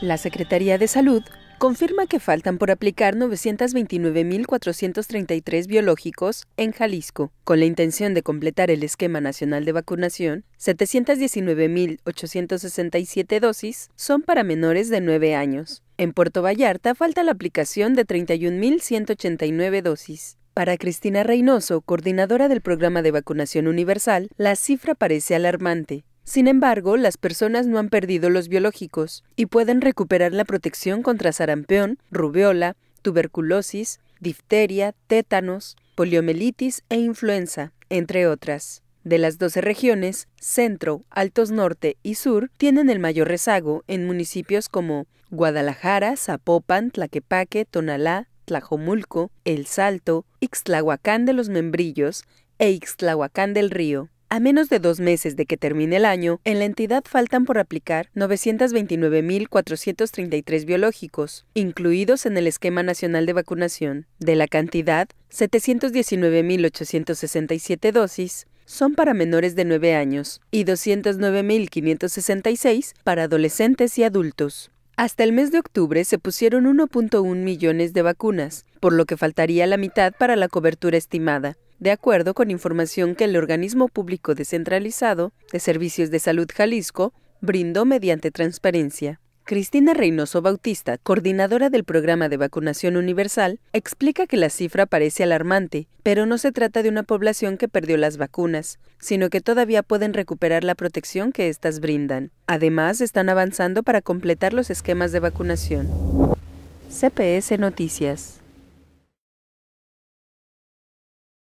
La Secretaría de Salud confirma que faltan por aplicar 929.433 biológicos en Jalisco. Con la intención de completar el esquema nacional de vacunación, 719.867 dosis son para menores de 9 años. En Puerto Vallarta falta la aplicación de 31.189 dosis. Para Cristina Reynoso, coordinadora del programa de vacunación universal, la cifra parece alarmante. Sin embargo, las personas no han perdido los biológicos y pueden recuperar la protección contra sarampión, rubiola, tuberculosis, difteria, tétanos, poliomielitis e influenza, entre otras. De las 12 regiones, Centro, Altos Norte y Sur tienen el mayor rezago en municipios como Guadalajara, Zapopan, Tlaquepaque, Tonalá, Tlajomulco, El Salto, Ixtlahuacán de los Membrillos e Ixtlahuacán del Río. A menos de dos meses de que termine el año, en la entidad faltan por aplicar 929.433 biológicos, incluidos en el Esquema Nacional de Vacunación. De la cantidad, 719.867 dosis son para menores de 9 años y 209.566 para adolescentes y adultos. Hasta el mes de octubre se pusieron 1.1 millones de vacunas, por lo que faltaría la mitad para la cobertura estimada de acuerdo con información que el Organismo Público Descentralizado de Servicios de Salud Jalisco brindó mediante transparencia. Cristina Reynoso Bautista, coordinadora del programa de vacunación universal, explica que la cifra parece alarmante, pero no se trata de una población que perdió las vacunas, sino que todavía pueden recuperar la protección que éstas brindan. Además, están avanzando para completar los esquemas de vacunación. CPS Noticias.